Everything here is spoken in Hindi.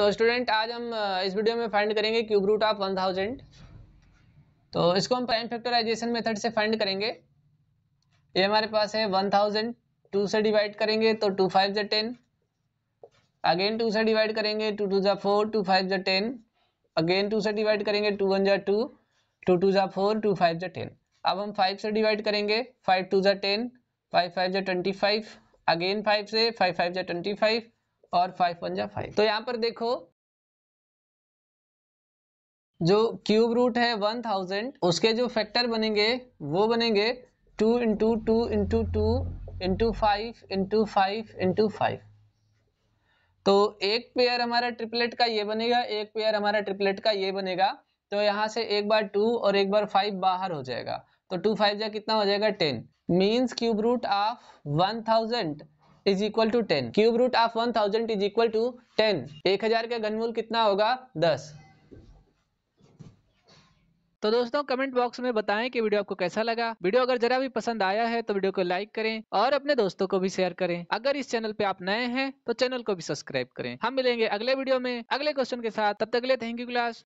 तो स्टूडेंट आज हम इस वीडियो में फाइंड करेंगे cube root of one thousand तो इसको हम प्राइम फैक्टराइजेशन मेथड से फाइंड करेंगे ये हमारे पास है वन थाउजेंड टू से डिवाइड करेंगे तो टू फाइव जै टेन अगेन टू से डिवाइड करेंगे टू टू जो फोर टू फाइव जो टेन अगेन टू से डिवाइड करेंगे टू वन जो टू टू टू जो फोर टू फाइव जो टेन अब हम फाइव से डिवाइड करेंगे फाइव टू जो टेन फाइव फाइव जो ट्वेंटी फाइव अगेन फाइव से फाइव फाइव जो ट्वेंटी फाइव और फाइव पंजा जा फाइव तो यहाँ पर देखो जो क्यूब रूट है वन थाउजेंड उसके जो फैक्टर बनेंगे वो बनेंगे two into two into two into five into five into five तो एक पेयर हमारा ट्रिपलेट का ये बनेगा एक पेयर हमारा ट्रिपलेट का ये बनेगा तो यहाँ से एक बार टू और एक बार फाइव बाहर हो जाएगा तो टू फाइव जा कितना हो जाएगा ten means cube root of one thousand is equal to ten cube root of one thousand is equal to ten एक हजार का घनमूल कितना होगा दस तो दोस्तों कमेंट बॉक्स में बताएं कि वीडियो आपको कैसा लगा वीडियो अगर जरा भी पसंद आया है तो वीडियो को लाइक करें और अपने दोस्तों को भी शेयर करें अगर इस चैनल पे आप नए हैं तो चैनल को भी सब्सक्राइब करें हम मिलेंगे अगले वीडियो में अगले क्वेश्चन के साथ तब तक ले थैंक यू क्लास